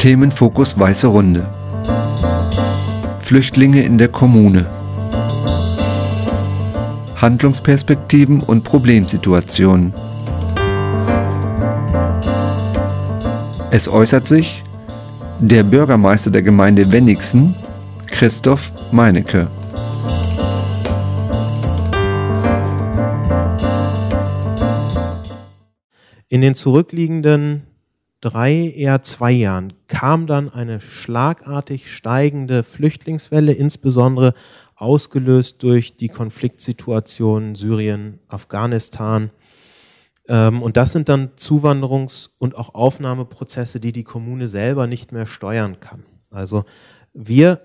Themenfokus Weiße Runde. Flüchtlinge in der Kommune. Handlungsperspektiven und Problemsituationen. Es äußert sich der Bürgermeister der Gemeinde Wennigsen, Christoph Meinecke. In den zurückliegenden drei, eher zwei Jahren kam dann eine schlagartig steigende Flüchtlingswelle, insbesondere ausgelöst durch die Konfliktsituationen Syrien, Afghanistan. Ähm, und das sind dann Zuwanderungs- und auch Aufnahmeprozesse, die die Kommune selber nicht mehr steuern kann. Also wir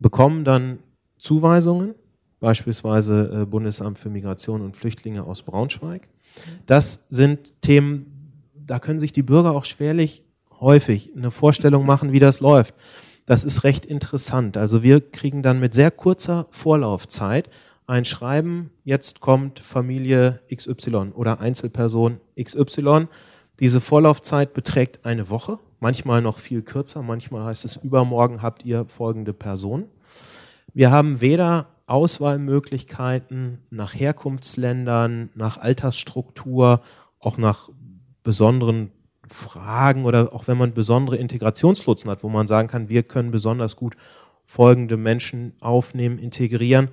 bekommen dann Zuweisungen, beispielsweise äh, Bundesamt für Migration und Flüchtlinge aus Braunschweig. Das sind Themen, da können sich die Bürger auch schwerlich häufig eine Vorstellung machen, wie das läuft. Das ist recht interessant. Also wir kriegen dann mit sehr kurzer Vorlaufzeit ein Schreiben, jetzt kommt Familie XY oder Einzelperson XY. Diese Vorlaufzeit beträgt eine Woche, manchmal noch viel kürzer, manchmal heißt es, übermorgen habt ihr folgende Person. Wir haben weder Auswahlmöglichkeiten nach Herkunftsländern, nach Altersstruktur, auch nach besonderen Fragen oder auch wenn man besondere Integrationslotsen hat, wo man sagen kann, wir können besonders gut folgende Menschen aufnehmen, integrieren.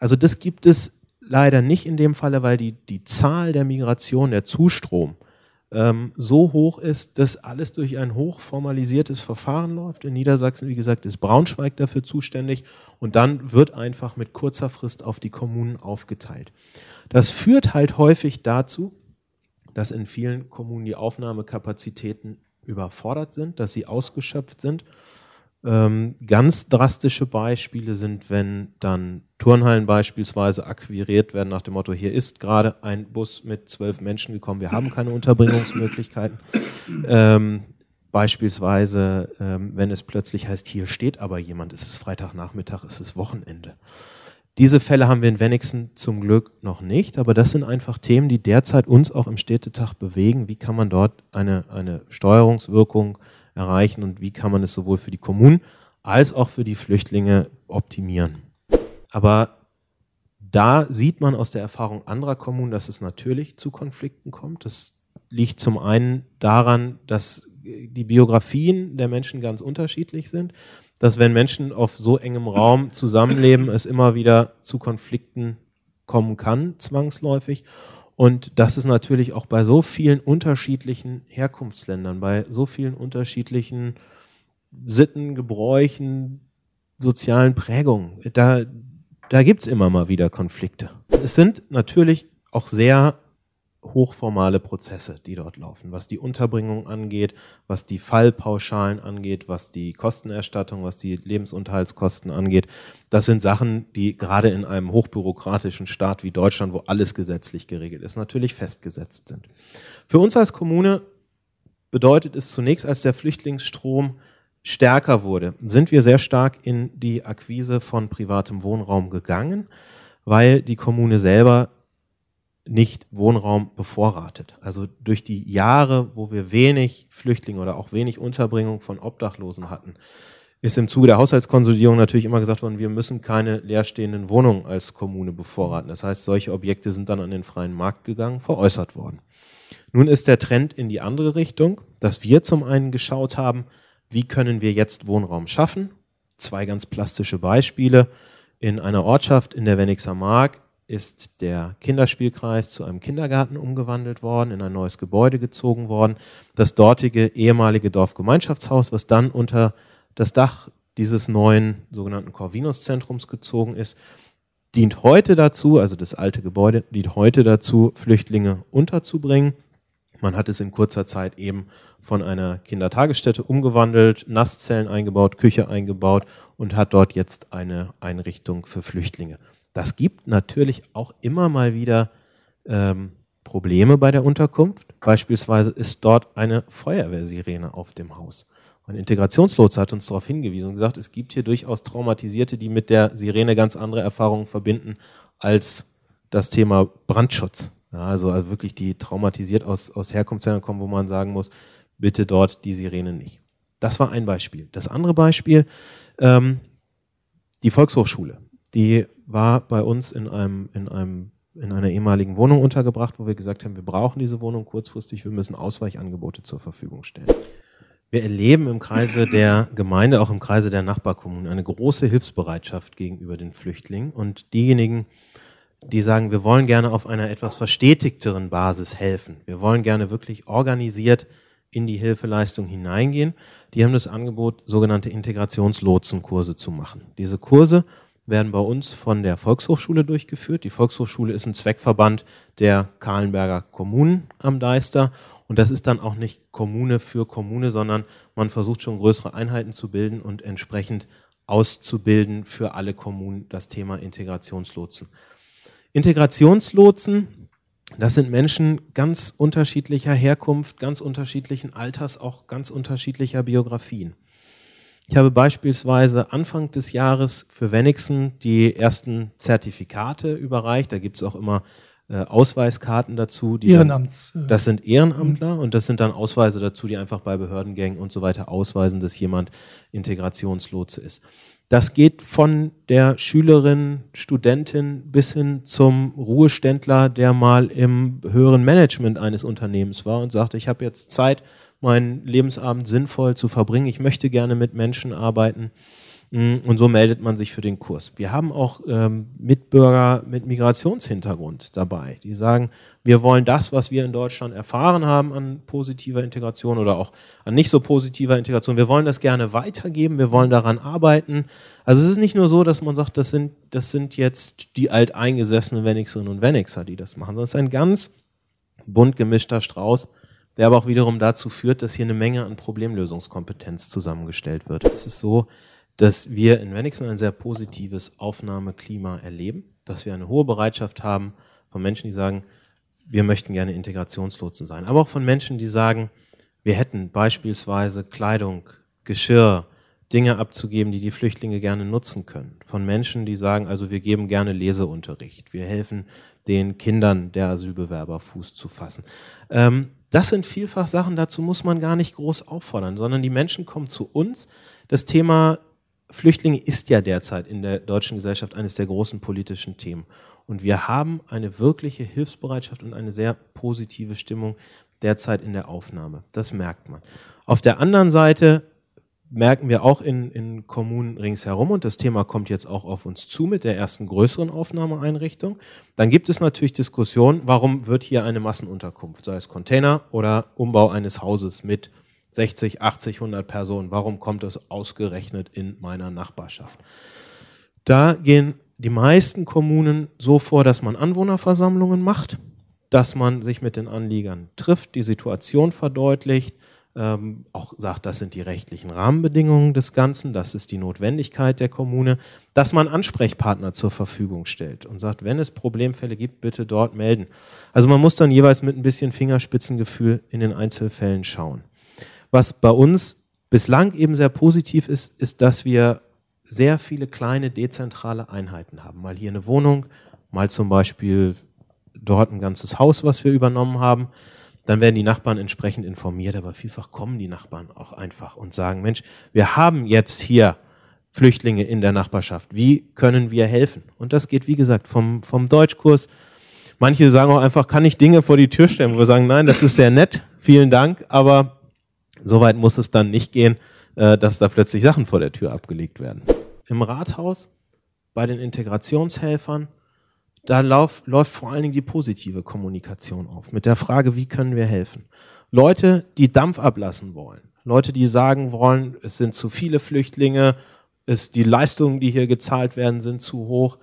Also das gibt es leider nicht in dem Falle, weil die, die Zahl der Migration, der Zustrom ähm, so hoch ist, dass alles durch ein hochformalisiertes Verfahren läuft. In Niedersachsen, wie gesagt, ist Braunschweig dafür zuständig und dann wird einfach mit kurzer Frist auf die Kommunen aufgeteilt. Das führt halt häufig dazu, dass in vielen Kommunen die Aufnahmekapazitäten überfordert sind, dass sie ausgeschöpft sind. Ähm, ganz drastische Beispiele sind, wenn dann Turnhallen beispielsweise akquiriert werden nach dem Motto, hier ist gerade ein Bus mit zwölf Menschen gekommen, wir haben keine Unterbringungsmöglichkeiten. Ähm, beispielsweise, ähm, wenn es plötzlich heißt, hier steht aber jemand, es ist Freitagnachmittag, es ist Wochenende. Diese Fälle haben wir in Wenigsen zum Glück noch nicht, aber das sind einfach Themen, die derzeit uns auch im Städtetag bewegen. Wie kann man dort eine, eine Steuerungswirkung erreichen und wie kann man es sowohl für die Kommunen als auch für die Flüchtlinge optimieren? Aber da sieht man aus der Erfahrung anderer Kommunen, dass es natürlich zu Konflikten kommt. Das liegt zum einen daran, dass die Biografien der Menschen ganz unterschiedlich sind dass wenn Menschen auf so engem Raum zusammenleben, es immer wieder zu Konflikten kommen kann, zwangsläufig. Und das ist natürlich auch bei so vielen unterschiedlichen Herkunftsländern, bei so vielen unterschiedlichen Sitten, Gebräuchen, sozialen Prägungen, da, da gibt's immer mal wieder Konflikte. Es sind natürlich auch sehr hochformale Prozesse, die dort laufen, was die Unterbringung angeht, was die Fallpauschalen angeht, was die Kostenerstattung, was die Lebensunterhaltskosten angeht. Das sind Sachen, die gerade in einem hochbürokratischen Staat wie Deutschland, wo alles gesetzlich geregelt ist, natürlich festgesetzt sind. Für uns als Kommune bedeutet es zunächst, als der Flüchtlingsstrom stärker wurde, sind wir sehr stark in die Akquise von privatem Wohnraum gegangen, weil die Kommune selber nicht Wohnraum bevorratet. Also durch die Jahre, wo wir wenig Flüchtlinge oder auch wenig Unterbringung von Obdachlosen hatten, ist im Zuge der Haushaltskonsolidierung natürlich immer gesagt worden, wir müssen keine leerstehenden Wohnungen als Kommune bevorraten. Das heißt, solche Objekte sind dann an den freien Markt gegangen, veräußert worden. Nun ist der Trend in die andere Richtung, dass wir zum einen geschaut haben, wie können wir jetzt Wohnraum schaffen? Zwei ganz plastische Beispiele. In einer Ortschaft in der Wenigser Mark ist der Kinderspielkreis zu einem Kindergarten umgewandelt worden, in ein neues Gebäude gezogen worden. Das dortige ehemalige Dorfgemeinschaftshaus, was dann unter das Dach dieses neuen sogenannten Corvinus-Zentrums gezogen ist, dient heute dazu, also das alte Gebäude dient heute dazu, Flüchtlinge unterzubringen. Man hat es in kurzer Zeit eben von einer Kindertagesstätte umgewandelt, Nasszellen eingebaut, Küche eingebaut und hat dort jetzt eine Einrichtung für Flüchtlinge. Das gibt natürlich auch immer mal wieder ähm, Probleme bei der Unterkunft. Beispielsweise ist dort eine Feuerwehrsirene auf dem Haus. Ein Integrationslots hat uns darauf hingewiesen und gesagt, es gibt hier durchaus Traumatisierte, die mit der Sirene ganz andere Erfahrungen verbinden als das Thema Brandschutz. Ja, also, also, wirklich die traumatisiert aus, aus Herkunftsländern kommen, wo man sagen muss, bitte dort die Sirene nicht. Das war ein Beispiel. Das andere Beispiel, ähm, die Volkshochschule. Die war bei uns in einem, in einem in einer ehemaligen Wohnung untergebracht, wo wir gesagt haben, wir brauchen diese Wohnung kurzfristig, wir müssen Ausweichangebote zur Verfügung stellen. Wir erleben im Kreise der Gemeinde, auch im Kreise der Nachbarkommunen, eine große Hilfsbereitschaft gegenüber den Flüchtlingen. Und diejenigen, die sagen, wir wollen gerne auf einer etwas verstetigteren Basis helfen, wir wollen gerne wirklich organisiert in die Hilfeleistung hineingehen, die haben das Angebot, sogenannte Integrationslotsenkurse zu machen. Diese Kurse werden bei uns von der Volkshochschule durchgeführt. Die Volkshochschule ist ein Zweckverband der Kahlenberger Kommunen am Deister. Und das ist dann auch nicht Kommune für Kommune, sondern man versucht schon größere Einheiten zu bilden und entsprechend auszubilden für alle Kommunen das Thema Integrationslotsen. Integrationslotsen, das sind Menschen ganz unterschiedlicher Herkunft, ganz unterschiedlichen Alters, auch ganz unterschiedlicher Biografien. Ich habe beispielsweise Anfang des Jahres für Wenigsen die ersten Zertifikate überreicht. Da gibt es auch immer äh, Ausweiskarten dazu. Ehrenamts. Dann, äh, das sind Ehrenamtler mhm. und das sind dann Ausweise dazu, die einfach bei Behördengängen und so weiter ausweisen, dass jemand Integrationslotse ist. Das geht von der Schülerin, Studentin bis hin zum Ruheständler, der mal im höheren Management eines Unternehmens war und sagte, ich habe jetzt Zeit meinen Lebensabend sinnvoll zu verbringen. Ich möchte gerne mit Menschen arbeiten. Mm, und so meldet man sich für den Kurs. Wir haben auch ähm, Mitbürger mit Migrationshintergrund dabei, die sagen, wir wollen das, was wir in Deutschland erfahren haben an positiver Integration oder auch an nicht so positiver Integration, wir wollen das gerne weitergeben, wir wollen daran arbeiten. Also es ist nicht nur so, dass man sagt, das sind, das sind jetzt die alteingesessenen Wenixerinnen und Wenixer, die das machen, sondern es ist ein ganz bunt gemischter Strauß der aber auch wiederum dazu führt, dass hier eine Menge an Problemlösungskompetenz zusammengestellt wird. Es ist so, dass wir in Wenigsen ein sehr positives Aufnahmeklima erleben, dass wir eine hohe Bereitschaft haben von Menschen, die sagen, wir möchten gerne Integrationslotsen sein, aber auch von Menschen, die sagen, wir hätten beispielsweise Kleidung, Geschirr, Dinge abzugeben, die die Flüchtlinge gerne nutzen können. Von Menschen, die sagen, also wir geben gerne Leseunterricht, wir helfen den Kindern der Asylbewerber Fuß zu fassen. Ähm, das sind vielfach Sachen, dazu muss man gar nicht groß auffordern, sondern die Menschen kommen zu uns. Das Thema Flüchtlinge ist ja derzeit in der deutschen Gesellschaft eines der großen politischen Themen. Und wir haben eine wirkliche Hilfsbereitschaft und eine sehr positive Stimmung derzeit in der Aufnahme. Das merkt man. Auf der anderen Seite merken wir auch in, in Kommunen ringsherum, und das Thema kommt jetzt auch auf uns zu mit der ersten größeren Aufnahmeeinrichtung, dann gibt es natürlich Diskussionen, warum wird hier eine Massenunterkunft, sei es Container oder Umbau eines Hauses mit 60, 80, 100 Personen, warum kommt das ausgerechnet in meiner Nachbarschaft? Da gehen die meisten Kommunen so vor, dass man Anwohnerversammlungen macht, dass man sich mit den Anliegern trifft, die Situation verdeutlicht, ähm, auch sagt, das sind die rechtlichen Rahmenbedingungen des Ganzen, das ist die Notwendigkeit der Kommune, dass man Ansprechpartner zur Verfügung stellt und sagt, wenn es Problemfälle gibt, bitte dort melden. Also man muss dann jeweils mit ein bisschen Fingerspitzengefühl in den Einzelfällen schauen. Was bei uns bislang eben sehr positiv ist, ist, dass wir sehr viele kleine dezentrale Einheiten haben. Mal hier eine Wohnung, mal zum Beispiel dort ein ganzes Haus, was wir übernommen haben dann werden die Nachbarn entsprechend informiert. Aber vielfach kommen die Nachbarn auch einfach und sagen, Mensch, wir haben jetzt hier Flüchtlinge in der Nachbarschaft. Wie können wir helfen? Und das geht, wie gesagt, vom, vom Deutschkurs. Manche sagen auch einfach, kann ich Dinge vor die Tür stellen, wo wir sagen, nein, das ist sehr nett, vielen Dank, aber so weit muss es dann nicht gehen, äh, dass da plötzlich Sachen vor der Tür abgelegt werden. Im Rathaus, bei den Integrationshelfern, da lauf, läuft vor allen Dingen die positive Kommunikation auf mit der Frage, wie können wir helfen? Leute, die Dampf ablassen wollen, Leute, die sagen wollen, es sind zu viele Flüchtlinge, es, die Leistungen, die hier gezahlt werden, sind zu hoch,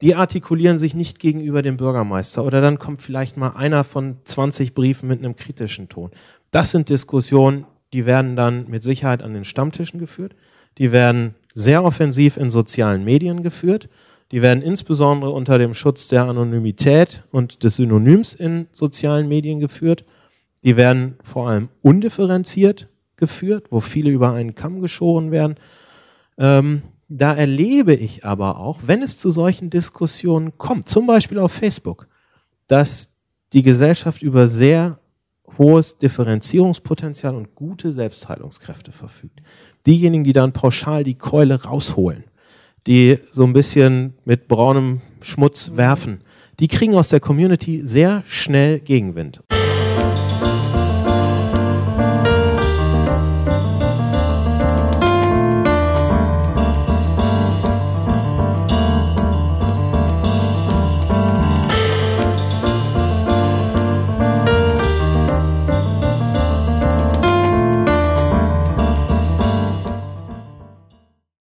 die artikulieren sich nicht gegenüber dem Bürgermeister oder dann kommt vielleicht mal einer von 20 Briefen mit einem kritischen Ton. Das sind Diskussionen, die werden dann mit Sicherheit an den Stammtischen geführt, die werden sehr offensiv in sozialen Medien geführt die werden insbesondere unter dem Schutz der Anonymität und des Synonyms in sozialen Medien geführt. Die werden vor allem undifferenziert geführt, wo viele über einen Kamm geschoren werden. Ähm, da erlebe ich aber auch, wenn es zu solchen Diskussionen kommt, zum Beispiel auf Facebook, dass die Gesellschaft über sehr hohes Differenzierungspotenzial und gute Selbstheilungskräfte verfügt. Diejenigen, die dann pauschal die Keule rausholen die so ein bisschen mit braunem Schmutz werfen, die kriegen aus der Community sehr schnell Gegenwind.